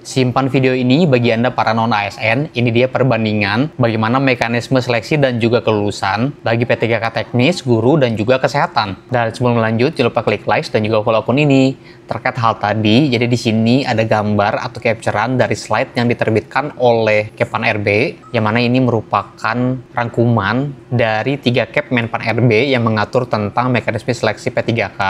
Simpan video ini bagi Anda para non-ASN. Ini dia perbandingan bagaimana mekanisme seleksi dan juga kelulusan bagi P3K teknis, guru, dan juga kesehatan. Dan sebelum lanjut, jangan lupa klik like dan juga follow akun ini. Terkait hal tadi, jadi di sini ada gambar atau capturean dari slide yang diterbitkan oleh Kepan RB, yang mana ini merupakan rangkuman dari tiga Kep Menpan RB yang mengatur tentang mekanisme seleksi P3K.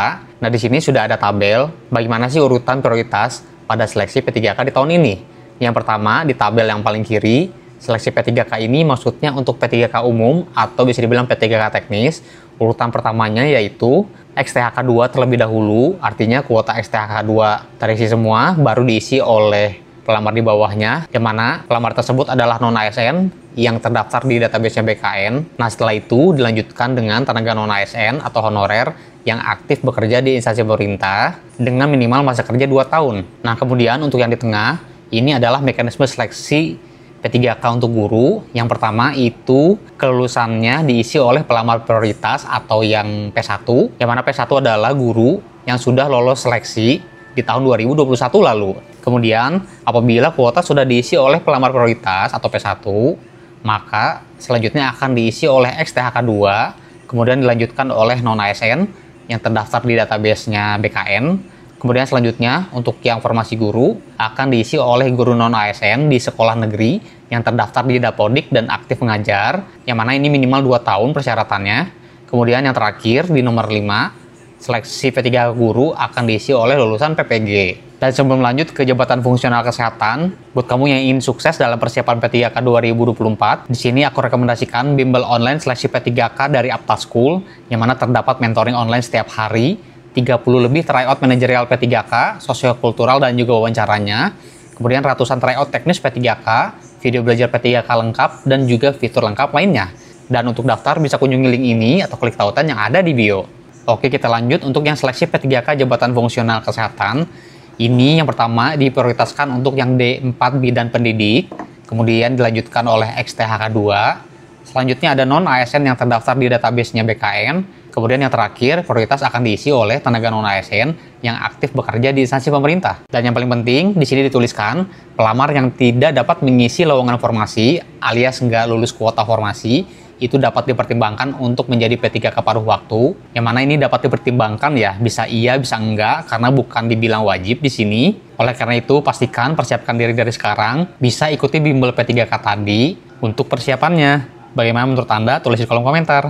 Nah, di sini sudah ada tabel bagaimana sih urutan prioritas pada seleksi P3K di tahun ini. Yang pertama, di tabel yang paling kiri, seleksi P3K ini maksudnya untuk P3K umum atau bisa dibilang P3K teknis. Urutan pertamanya yaitu XTHK2 terlebih dahulu, artinya kuota XTHK2 terisi semua, baru diisi oleh pelamar di bawahnya, yang mana pelamar tersebut adalah non-ASN yang terdaftar di database BKN. Nah, setelah itu dilanjutkan dengan tenaga non ASN atau honorer yang aktif bekerja di instansi pemerintah dengan minimal masa kerja 2 tahun. Nah, kemudian untuk yang di tengah, ini adalah mekanisme seleksi P3K untuk guru. Yang pertama itu kelulusannya diisi oleh pelamar prioritas atau yang P1, yang mana P1 adalah guru yang sudah lolos seleksi di tahun 2021 lalu. Kemudian, apabila kuota sudah diisi oleh pelamar prioritas atau P1, maka selanjutnya akan diisi oleh XTHK2, kemudian dilanjutkan oleh non-ASN yang terdaftar di databasenya BKN. Kemudian selanjutnya untuk yang formasi guru akan diisi oleh guru non-ASN di sekolah negeri yang terdaftar di Dapodik dan aktif mengajar, yang mana ini minimal 2 tahun persyaratannya. Kemudian yang terakhir di nomor 5, seleksi P3 guru akan diisi oleh lulusan PPG. Dan sebelum lanjut ke jabatan fungsional kesehatan, buat kamu yang ingin sukses dalam persiapan P3K 2024, di sini aku rekomendasikan bimbel online seleksi P3K dari Apta School, yang mana terdapat mentoring online setiap hari, 30 lebih tryout manajerial P3K, sosiokultural dan juga wawancaranya, kemudian ratusan tryout teknis P3K, video belajar P3K lengkap, dan juga fitur lengkap lainnya. Dan untuk daftar bisa kunjungi link ini atau klik tautan yang ada di bio. Oke, kita lanjut untuk yang seleksi P3K Jabatan Fungsional Kesehatan ini yang pertama diprioritaskan untuk yang D4 bidan pendidik, kemudian dilanjutkan oleh XTHK2. Selanjutnya ada non ASN yang terdaftar di databasenya BKN, kemudian yang terakhir prioritas akan diisi oleh tenaga non ASN yang aktif bekerja di instansi pemerintah. Dan yang paling penting di sini dituliskan pelamar yang tidak dapat mengisi lowongan formasi alias nggak lulus kuota formasi itu dapat dipertimbangkan untuk menjadi P3K paruh waktu. Yang mana ini dapat dipertimbangkan ya, bisa iya, bisa enggak, karena bukan dibilang wajib di sini. Oleh karena itu, pastikan persiapkan diri dari sekarang, bisa ikuti bimbel P3K tadi untuk persiapannya. Bagaimana menurut Anda? Tulis di kolom komentar.